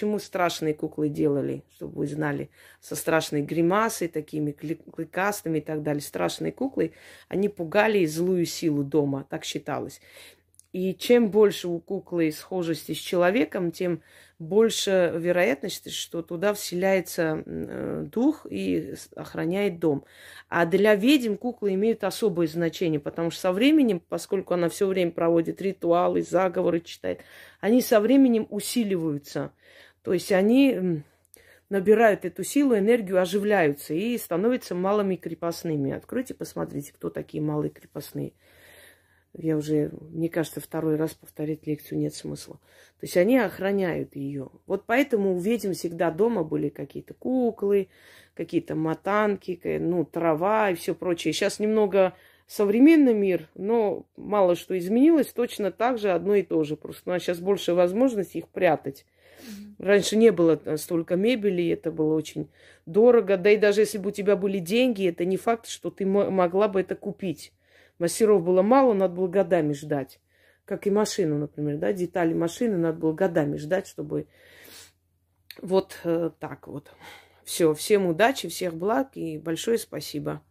Почему страшные куклы делали, чтобы вы знали, со страшной гримасой, такими клыкастыми и так далее. Страшные куклы, они пугали злую силу дома, так считалось. И чем больше у куклы схожести с человеком, тем больше вероятность, что туда вселяется э, дух и охраняет дом. А для ведьм куклы имеют особое значение, потому что со временем, поскольку она все время проводит ритуалы, заговоры читает, они со временем усиливаются. То есть они набирают эту силу, энергию, оживляются и становятся малыми крепостными. Откройте, посмотрите, кто такие малые крепостные. Я уже, мне кажется, второй раз повторять лекцию нет смысла. То есть они охраняют ее. Вот поэтому у ведьм всегда дома были какие-то куклы, какие-то матанки, ну, трава и все прочее. Сейчас немного современный мир, но мало что изменилось, точно так же одно и то же. Просто у нас сейчас больше возможностей их прятать. Раньше не было э, столько мебели, это было очень дорого. Да и даже если бы у тебя были деньги, это не факт, что ты могла бы это купить. Мастеров было мало, надо было годами ждать. Как и машину, например, да, детали машины надо было годами ждать, чтобы вот э, так вот. Все, всем удачи, всех благ и большое спасибо.